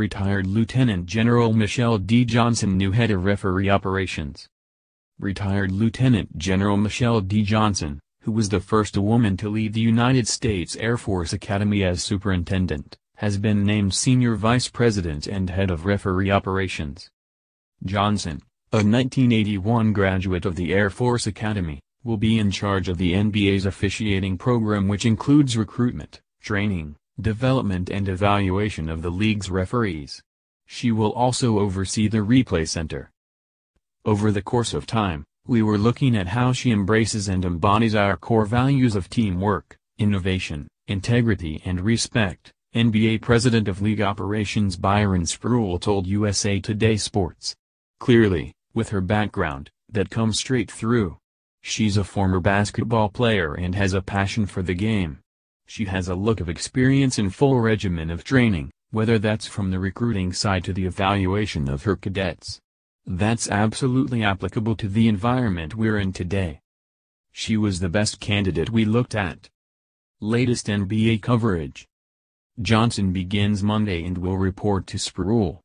retired Lieutenant General Michelle D. Johnson new head of referee operations. Retired Lieutenant General Michelle D. Johnson, who was the first woman to lead the United States Air Force Academy as superintendent, has been named senior vice president and head of referee operations. Johnson, a 1981 graduate of the Air Force Academy, will be in charge of the NBA's officiating program which includes recruitment, training, development and evaluation of the league's referees. She will also oversee the replay center. Over the course of time, we were looking at how she embraces and embodies our core values of teamwork, innovation, integrity and respect, NBA President of League Operations Byron Spruill told USA Today Sports. Clearly, with her background, that comes straight through. She's a former basketball player and has a passion for the game. She has a look of experience and full regimen of training, whether that's from the recruiting side to the evaluation of her cadets. That's absolutely applicable to the environment we're in today. She was the best candidate we looked at. Latest NBA coverage. Johnson begins Monday and will report to Sproul.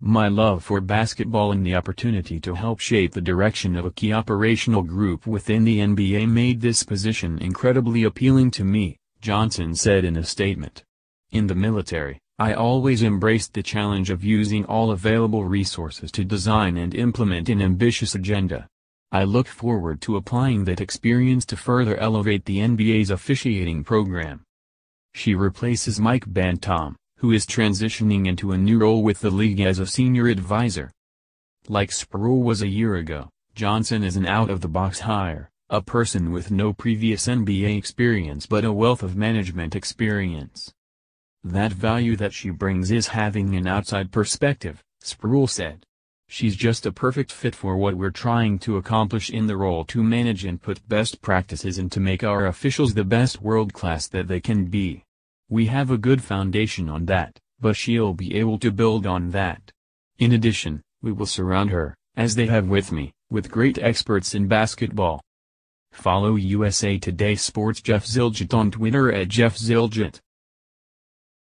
My love for basketball and the opportunity to help shape the direction of a key operational group within the NBA made this position incredibly appealing to me, Johnson said in a statement. In the military, I always embraced the challenge of using all available resources to design and implement an ambitious agenda. I look forward to applying that experience to further elevate the NBA's officiating program. She replaces Mike Bantam, who is transitioning into a new role with the league as a senior advisor. Like Sproul was a year ago, Johnson is an out-of-the-box hire, a person with no previous NBA experience but a wealth of management experience. That value that she brings is having an outside perspective, Sproul said. She's just a perfect fit for what we're trying to accomplish in the role to manage and put best practices in to make our officials the best world-class that they can be. We have a good foundation on that, but she'll be able to build on that. In addition, we will surround her, as they have with me, with great experts in basketball Follow USA Today Sports Jeff Zilgit on Twitter at Jeff Zilgit.